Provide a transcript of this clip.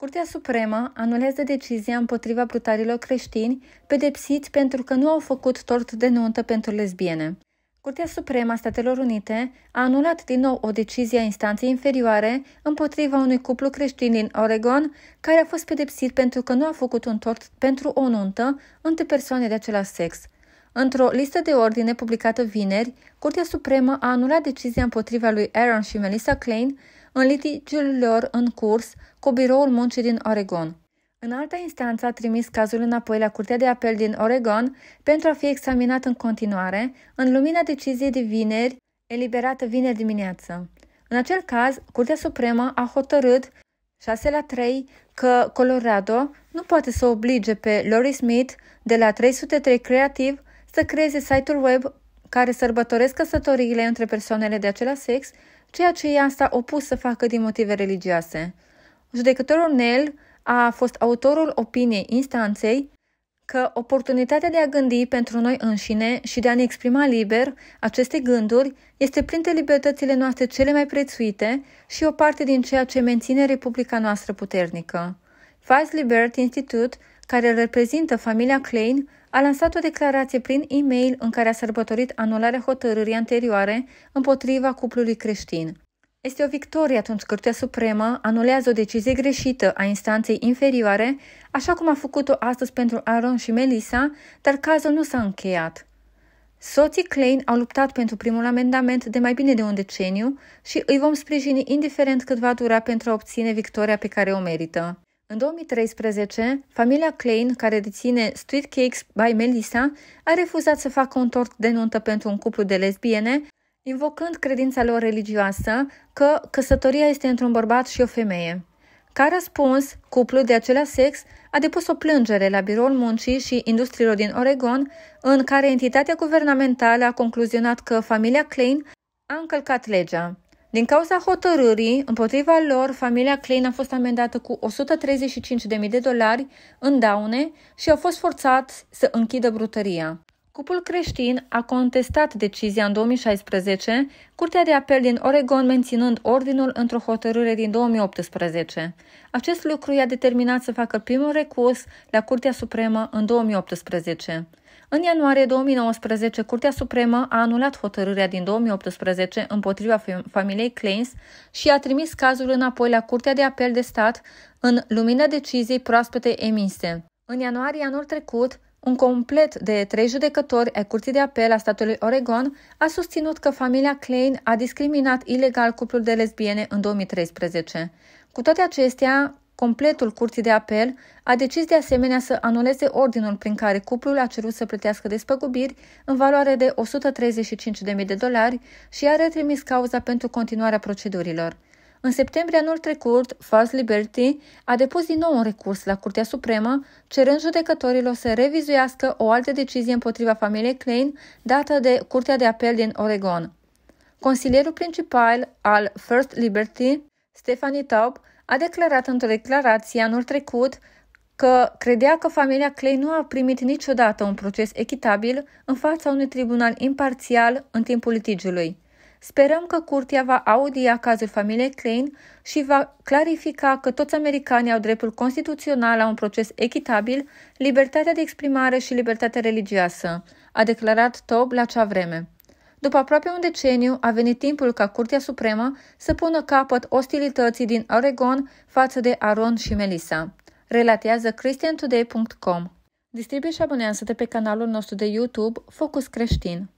Curtea Supremă anulează decizia împotriva brutarilor creștini pedepsiți pentru că nu au făcut tort de nuntă pentru lesbiene. Curtea Supremă a Statelor Unite a anulat din nou o decizie a instanței inferioare împotriva unui cuplu creștin din Oregon care a fost pedepsit pentru că nu a făcut un tort pentru o nuntă între persoane de același sex. Într-o listă de ordine publicată vineri, Curtea Supremă a anulat decizia împotriva lui Aaron și Melissa Klein în litigiul lor în curs cu biroul muncii din Oregon. În alta instanță a trimis cazul înapoi la Curtea de Apel din Oregon pentru a fi examinat în continuare, în lumina deciziei de vineri, eliberată vineri dimineață. În acel caz, Curtea Supremă a hotărât 6 la 3 că Colorado nu poate să oblige pe Lori Smith de la 303 Creative să creeze site-uri web care sărbătoresc căsătoriile între persoanele de același sex ceea ce ea s-a opus să facă din motive religioase. Judecătorul Nel a fost autorul opiniei instanței că oportunitatea de a gândi pentru noi înșine și de a ne exprima liber aceste gânduri este printre libertățile noastre cele mai prețuite și o parte din ceea ce menține Republica noastră puternică. Vice Liberty Institute, care reprezintă familia Klein, a lansat o declarație prin e-mail în care a sărbătorit anularea hotărârii anterioare împotriva cuplului creștin. Este o victorie atunci Curtea Supremă anulează o decizie greșită a instanței inferioare, așa cum a făcut-o astăzi pentru Aaron și Melissa, dar cazul nu s-a încheiat. Soții Klein au luptat pentru primul amendament de mai bine de un deceniu și îi vom sprijini indiferent cât va dura pentru a obține victoria pe care o merită. În 2013, familia Klein, care deține Street Cakes by Melissa, a refuzat să facă un tort de nuntă pentru un cuplu de lesbiene, invocând credința lor religioasă că căsătoria este între un bărbat și o femeie. Ca răspuns, cuplul de același sex a depus o plângere la Biroul Muncii și Industriilor din Oregon, în care entitatea guvernamentală a concluzionat că familia Klein a încălcat legea. Din cauza hotărârii, împotriva lor, familia Klein a fost amendată cu 135.000 de dolari în daune și a fost forțat să închidă brutăria. Grupul creștin a contestat decizia în 2016, Curtea de Apel din Oregon menținând ordinul într-o hotărâre din 2018. Acest lucru i-a determinat să facă primul recurs la Curtea Supremă în 2018. În ianuarie 2019, Curtea Supremă a anulat hotărârea din 2018 împotriva familiei Kleins și a trimis cazul înapoi la Curtea de Apel de Stat în lumina deciziei proaspete emise. În ianuarie anul trecut, un complet de trei judecători ai Curții de Apel a statului Oregon a susținut că familia Klein a discriminat ilegal cuplul de lesbiene în 2013. Cu toate acestea, completul Curții de Apel a decis de asemenea să anuleze ordinul prin care cuplul a cerut să plătească despăgubiri în valoare de 135.000 de dolari și a retrimis cauza pentru continuarea procedurilor. În septembrie anul trecut, Fast Liberty a depus din nou un recurs la Curtea Supremă, cerând judecătorilor să revizuiască o altă decizie împotriva familiei Klein dată de Curtea de Apel din Oregon. Consilierul principal al First Liberty, Stephanie Taub, a declarat într-o declarație anul trecut că credea că familia Clay nu a primit niciodată un proces echitabil în fața unui tribunal imparțial în timpul litigiului. Sperăm că curtea va audia cazul familiei Klein și va clarifica că toți americanii au dreptul constituțional la un proces echitabil, libertatea de exprimare și libertatea religioasă, a declarat Tob la cea vreme. După aproape un deceniu, a venit timpul ca Curtea Supremă să pună capăt ostilității din Oregon față de Aaron și Melissa. Relatează christiantoday.com. Distribuie și abonează-te pe canalul nostru de YouTube Focus Creștin.